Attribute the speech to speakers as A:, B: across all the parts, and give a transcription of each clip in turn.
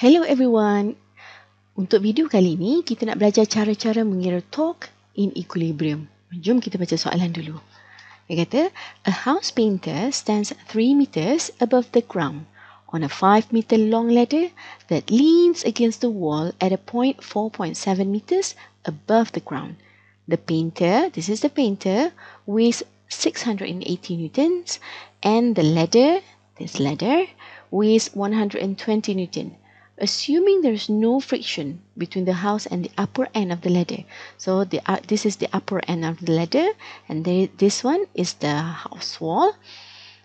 A: Hello everyone. Untuk video kali ini, kita nak belajar cara-cara mengira talk in equilibrium. Jom kita baca soalan dulu. Dia kata, a house painter stands 3 meters above the ground on a 5 meter long ladder that leans against the wall at a point 4.7 meters above the ground. The painter, this is the painter, weighs 680 newtons and the ladder, this ladder, weighs 120 newtons. assuming there's no friction between the house and the upper end of the ladder so the uh, this is the upper end of the ladder and they, this one is the house wall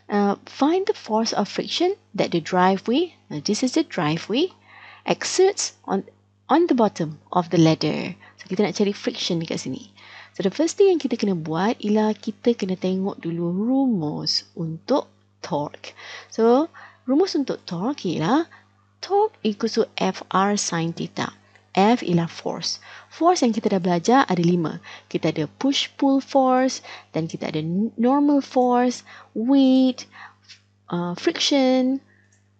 A: uh, find the force of friction that the driveway now this is the driveway exerts on on the bottom of the ladder so kita nak cari friction dekat sini so the first thing yang kita kena buat ialah kita kena tengok dulu rumus untuk torque so rumus untuk torque ialah Talk equals to Fr sin theta. F ialah force. Force yang kita dah belajar ada lima. Kita ada push-pull force, dan kita ada normal force, weight, uh, friction,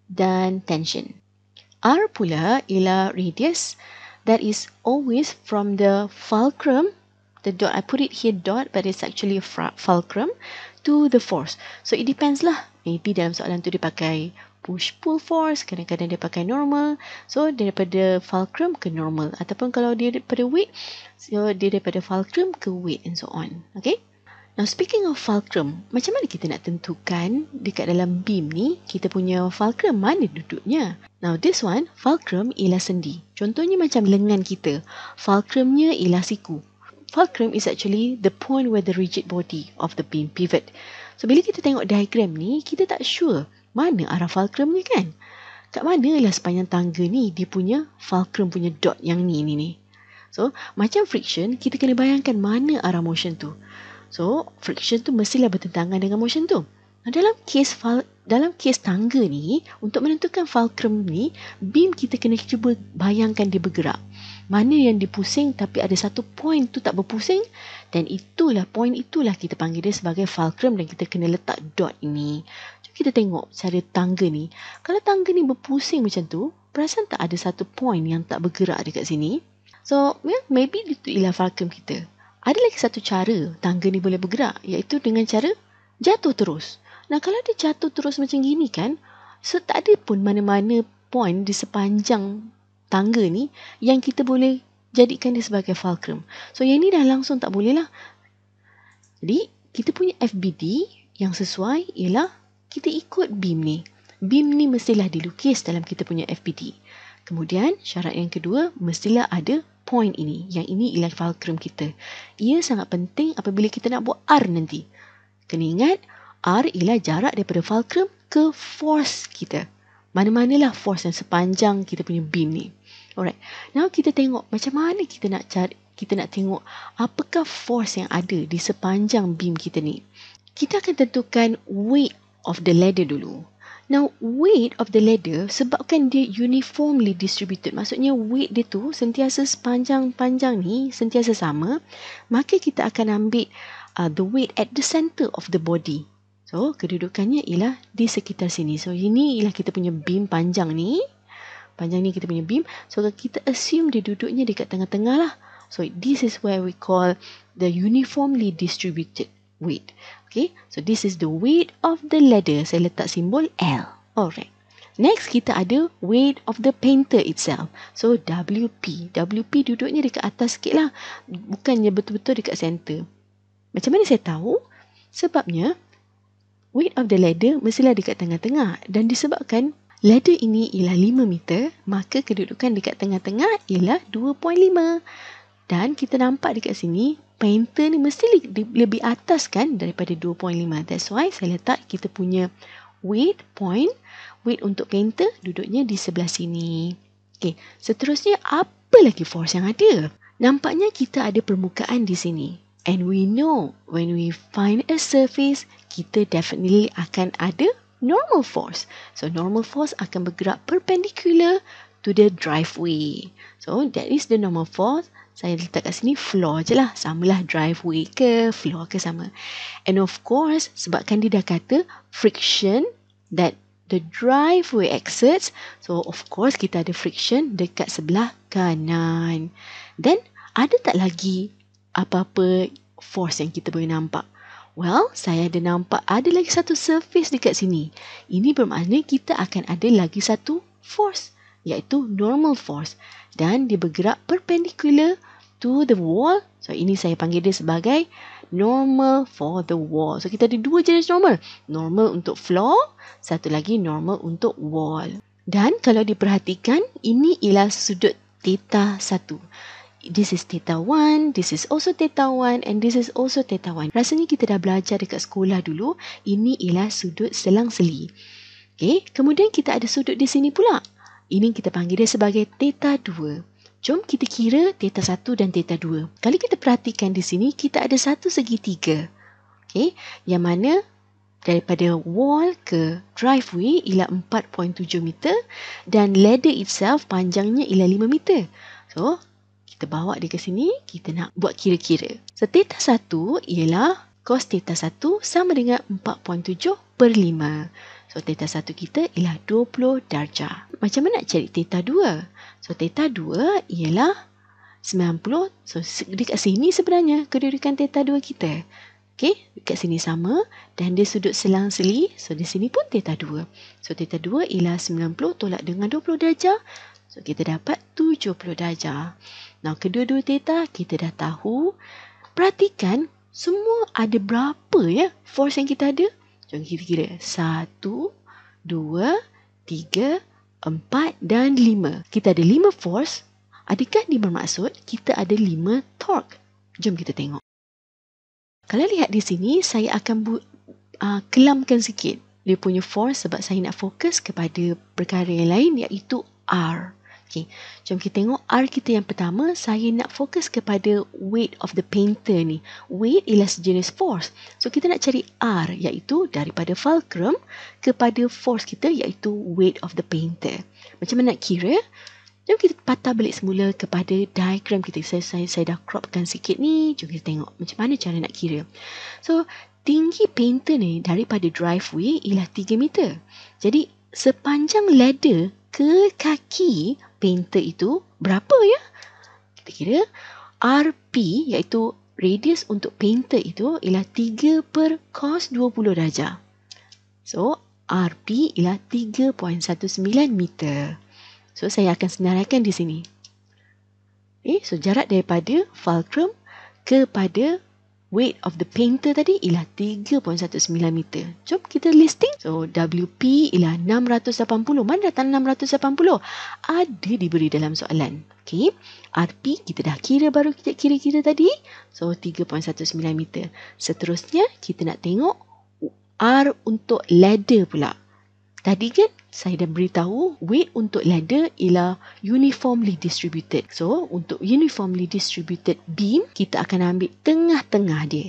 A: dan tension. R pula ialah radius that is always from the fulcrum, the dot, I put it here dot, but it's actually a fulcrum, to the force. So, it depends lah. Maybe dalam soalan tu dipakai push pull force kadang-kadang dia pakai normal so daripada fulcrum ke normal ataupun kalau dia daripada weight so dia daripada fulcrum ke weight and so on okay Now speaking of fulcrum, macam mana kita nak tentukan dekat dalam beam ni kita punya fulcrum mana duduknya? Now this one, fulcrum ialah sendi. Contohnya macam lengan kita, fulcrumnya ialah siku. Fulcrum is actually the point where the rigid body of the beam pivot. So bila kita tengok diagram ni, kita tak sure mana arah fulcrum ni kan? Kat manalah sepanjang tangga ni dia punya fulcrum punya dot yang ni ni ni. So, macam friction, kita kena bayangkan mana arah motion tu. So, friction tu mestilah bertentangan dengan motion tu. dalam kes fal- dalam kes tangga ni, untuk menentukan fulcrum ni, beam kita kena cuba bayangkan dia bergerak. Mana yang dipusing tapi ada satu point tu tak berpusing dan itulah point itulah kita panggil dia sebagai fulcrum dan kita kena letak dot ini kita tengok cara tangga ni. Kalau tangga ni berpusing macam tu, perasan tak ada satu point yang tak bergerak dekat sini? So, yeah, maybe itu ialah falcum kita. Ada lagi satu cara tangga ni boleh bergerak, iaitu dengan cara jatuh terus. Nah, kalau dia jatuh terus macam gini kan, so tak ada pun mana-mana point di sepanjang tangga ni yang kita boleh jadikan dia sebagai fulcrum. So, yang ni dah langsung tak boleh lah. Jadi, kita punya FBD yang sesuai ialah kita ikut beam ni. Beam ni mestilah dilukis dalam kita punya FPD. Kemudian, syarat yang kedua, mestilah ada point ini. Yang ini ialah fulcrum kita. Ia sangat penting apabila kita nak buat R nanti. Kena ingat, R ialah jarak daripada fulcrum ke force kita. Mana-manalah force yang sepanjang kita punya beam ni. Alright, now kita tengok macam mana kita nak cari, kita nak tengok apakah force yang ada di sepanjang beam kita ni. Kita akan tentukan weight of the ladder dulu. Now, weight of the ladder sebabkan dia uniformly distributed. Maksudnya, weight dia tu sentiasa sepanjang-panjang ni, sentiasa sama. Maka, kita akan ambil uh, the weight at the center of the body. So, kedudukannya ialah di sekitar sini. So, ini ialah kita punya beam panjang ni. Panjang ni kita punya beam. So, kita assume dia duduknya dekat tengah-tengah lah. So, this is where we call the uniformly distributed. Weight, Okay, so this is the weight of the ladder. Saya letak simbol L. Alright. Next, kita ada weight of the painter itself. So, WP. WP duduknya dekat atas sikit lah. Bukannya betul-betul dekat center. Macam mana saya tahu? Sebabnya, weight of the ladder mestilah dekat tengah-tengah. Dan disebabkan ladder ini ialah 5 meter, maka kedudukan dekat tengah-tengah ialah 2.5. Dan kita nampak dekat sini, painter ni mesti lebih atas kan daripada 2.5. That's why saya letak kita punya weight point. Weight untuk painter duduknya di sebelah sini. Okay, seterusnya apa lagi force yang ada? Nampaknya kita ada permukaan di sini. And we know when we find a surface, kita definitely akan ada normal force. So normal force akan bergerak perpendicular to the driveway. So that is the normal force saya letak kat sini floor je lah. Sama driveway ke, floor ke sama. And of course, sebabkan dia dah kata friction that the driveway exerts. So, of course, kita ada friction dekat sebelah kanan. Then, ada tak lagi apa-apa force yang kita boleh nampak? Well, saya ada nampak ada lagi satu surface dekat sini. Ini bermakna kita akan ada lagi satu force iaitu normal force dan dia bergerak perpendicular to the wall. So ini saya panggil dia sebagai normal for the wall. So kita ada dua jenis normal. Normal untuk floor, satu lagi normal untuk wall. Dan kalau diperhatikan, ini ialah sudut theta 1. This is theta 1, this is also theta 1 and this is also theta 1. Rasanya kita dah belajar dekat sekolah dulu, ini ialah sudut selang seli. Okay, kemudian kita ada sudut di sini pula. Ini kita panggil dia sebagai theta 2. Jom kita kira theta 1 dan theta 2. Kali kita perhatikan di sini, kita ada satu segitiga. Okay, yang mana daripada wall ke driveway ialah 4.7 meter dan ladder itself panjangnya ialah 5 meter. So, kita bawa dia ke sini, kita nak buat kira-kira. So, theta 1 ialah cos theta 1 sama dengan 4.7 per 5. So theta 1 kita ialah 20 darjah. Macam mana nak cari theta 2? So theta 2 ialah 90. So dekat sini sebenarnya kedudukan theta 2 kita. Okey, dekat sini sama dan dia sudut selang seli. So di sini pun theta 2. So theta 2 ialah 90 tolak dengan 20 darjah. So kita dapat 70 darjah. Now kedua-dua theta kita dah tahu. Perhatikan semua ada berapa ya force yang kita ada? Jadi kita kira satu, dua, tiga, empat dan lima. Kita ada lima force. Adakah ini bermaksud kita ada lima torque? Jom kita tengok. Kalau lihat di sini, saya akan bu- uh, kelamkan sikit dia punya force sebab saya nak fokus kepada perkara yang lain iaitu R. Okay. Jom kita tengok R kita yang pertama, saya nak fokus kepada weight of the painter ni. Weight ialah sejenis force. So kita nak cari R iaitu daripada fulcrum kepada force kita iaitu weight of the painter. Macam mana nak kira? Jom kita patah balik semula kepada diagram kita. Saya, saya, saya dah cropkan sikit ni. Jom kita tengok macam mana cara nak kira. So, tinggi painter ni daripada driveway ialah 3 meter. Jadi, sepanjang ladder ke kaki painter itu berapa ya? Kita kira RP iaitu radius untuk painter itu ialah 3 per cos 20 darjah. So, RP ialah 3.19 meter. So, saya akan senaraikan di sini. Eh, so, jarak daripada fulcrum kepada weight of the painter tadi ialah 3.19 meter. Jom kita listing. So, WP ialah 680. Mana datang 680? Ada diberi dalam soalan. Okay. RP kita dah kira baru kita kira-kira tadi. So, 3.19 meter. Seterusnya, kita nak tengok R untuk ladder pula. Tadi kan saya dah beritahu weight untuk ladder ialah uniformly distributed. So untuk uniformly distributed beam kita akan ambil tengah-tengah dia.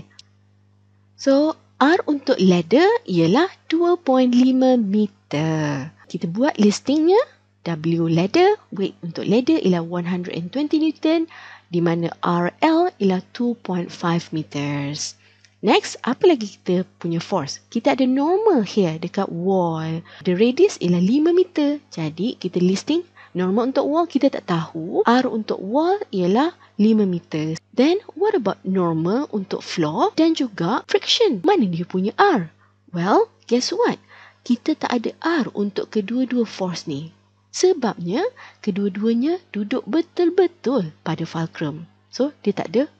A: So R untuk ladder ialah 2.5 meter. Kita buat listingnya W ladder, weight untuk ladder ialah 120 newton di mana RL ialah 2.5 meters. Next, apa lagi kita punya force? Kita ada normal here dekat wall. The radius ialah 5 meter. Jadi, kita listing normal untuk wall kita tak tahu. R untuk wall ialah 5 meter. Then, what about normal untuk floor dan juga friction? Mana dia punya R? Well, guess what? Kita tak ada R untuk kedua-dua force ni. Sebabnya, kedua-duanya duduk betul-betul pada fulcrum. So, dia tak ada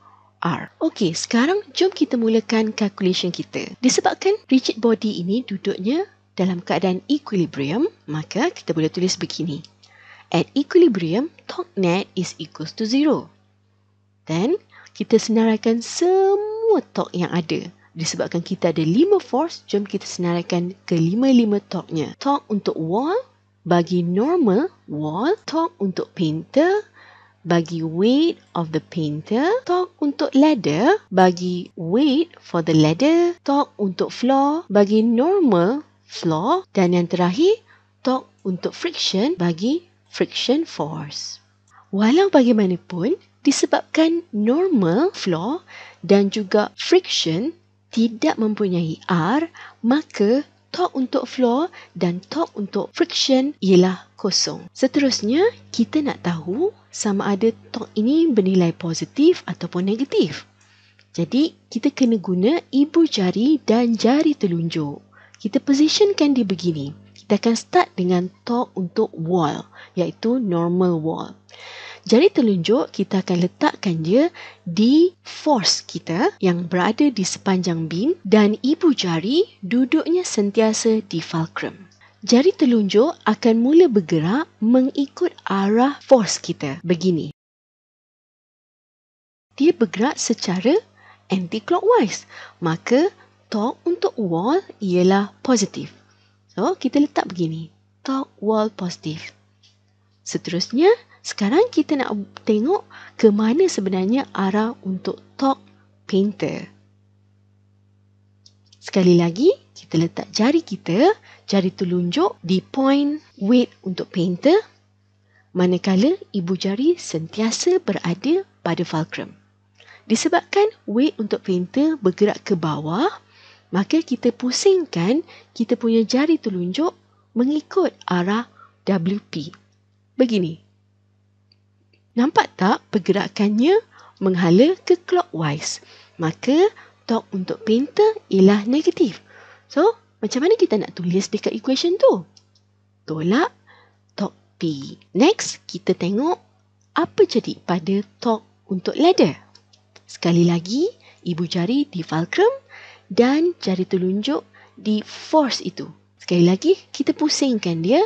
A: R. Okey, sekarang jom kita mulakan calculation kita. Disebabkan rigid body ini duduknya dalam keadaan equilibrium, maka kita boleh tulis begini. At equilibrium, torque net is equals to zero. Then, kita senaraikan semua torque yang ada. Disebabkan kita ada lima force, jom kita senaraikan kelima lima 5 torque-nya. Torque untuk wall, bagi normal, wall. Torque untuk painter, bagi weight of the painter, talk untuk ladder, bagi weight for the ladder, talk untuk floor, bagi normal floor, dan yang terakhir, talk untuk friction, bagi friction force. Walau bagaimanapun, disebabkan normal floor dan juga friction tidak mempunyai R, maka Tok untuk floor dan tok untuk friction ialah kosong. Seterusnya, kita nak tahu sama ada tok ini bernilai positif ataupun negatif. Jadi, kita kena guna ibu jari dan jari telunjuk. Kita positionkan dia begini. Kita akan start dengan tok untuk wall, iaitu normal wall. Jari telunjuk kita akan letakkan dia di force kita yang berada di sepanjang bin dan ibu jari duduknya sentiasa di fulcrum. Jari telunjuk akan mula bergerak mengikut arah force kita begini. Dia bergerak secara anti-clockwise. Maka, torque untuk wall ialah positif. So, kita letak begini. Torque wall positif. Seterusnya, sekarang kita nak tengok ke mana sebenarnya arah untuk talk painter. Sekali lagi, kita letak jari kita, jari telunjuk di point weight untuk painter manakala ibu jari sentiasa berada pada fulcrum. Disebabkan weight untuk painter bergerak ke bawah, maka kita pusingkan kita punya jari telunjuk mengikut arah WP. Begini, Nampak tak pergerakannya menghala ke clockwise? Maka tok untuk painter ialah negatif. So, macam mana kita nak tulis dekat equation tu? Tolak tok P. Next, kita tengok apa jadi pada tok untuk ladder. Sekali lagi, ibu jari di fulcrum dan jari telunjuk di force itu. Sekali lagi, kita pusingkan dia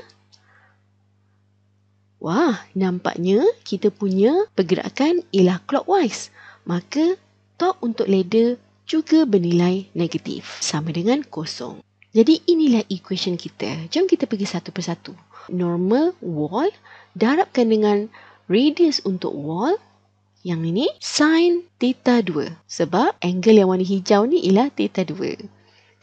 A: Wah, nampaknya kita punya pergerakan ialah clockwise. Maka, top untuk ladder juga bernilai negatif sama dengan kosong. Jadi, inilah equation kita. Jom kita pergi satu persatu. Normal wall darabkan dengan radius untuk wall yang ini sin theta 2 sebab angle yang warna hijau ni ialah theta 2.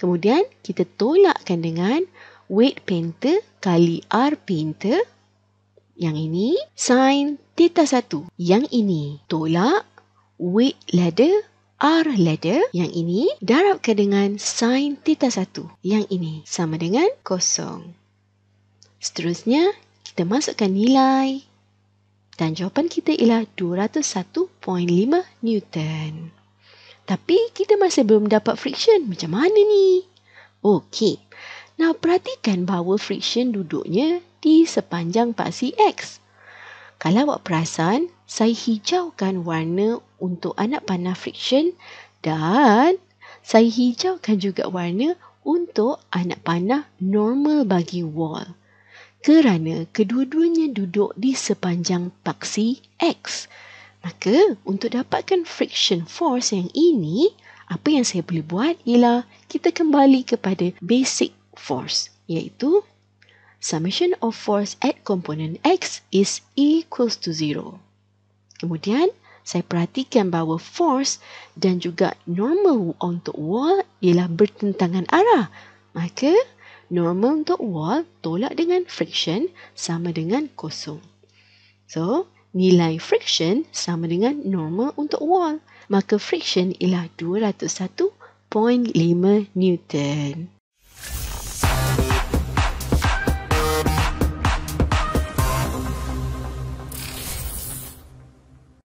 A: Kemudian kita tolakkan dengan weight painter kali R painter yang ini sin theta 1. Yang ini tolak weight ladder R ladder yang ini darabkan dengan sin theta 1. Yang ini sama dengan kosong. Seterusnya, kita masukkan nilai dan jawapan kita ialah 201.5 Newton. Tapi kita masih belum dapat friction. Macam mana ni? Okey, Nah, perhatikan bahawa friction duduknya di sepanjang paksi X. Kalau awak perasan, saya hijaukan warna untuk anak panah friction dan saya hijaukan juga warna untuk anak panah normal bagi wall. Kerana kedua-duanya duduk di sepanjang paksi X. Maka, untuk dapatkan friction force yang ini, apa yang saya boleh buat ialah kita kembali kepada basic force, yaitu summation of force at component X is e equals to zero. Kemudian, saya perhatikan bahawa force dan juga normal untuk wall ialah bertentangan arah. Maka, normal untuk wall tolak dengan friction sama dengan kosong. So, nilai friction sama dengan normal untuk wall. Maka, friction ialah 201.5 Newton.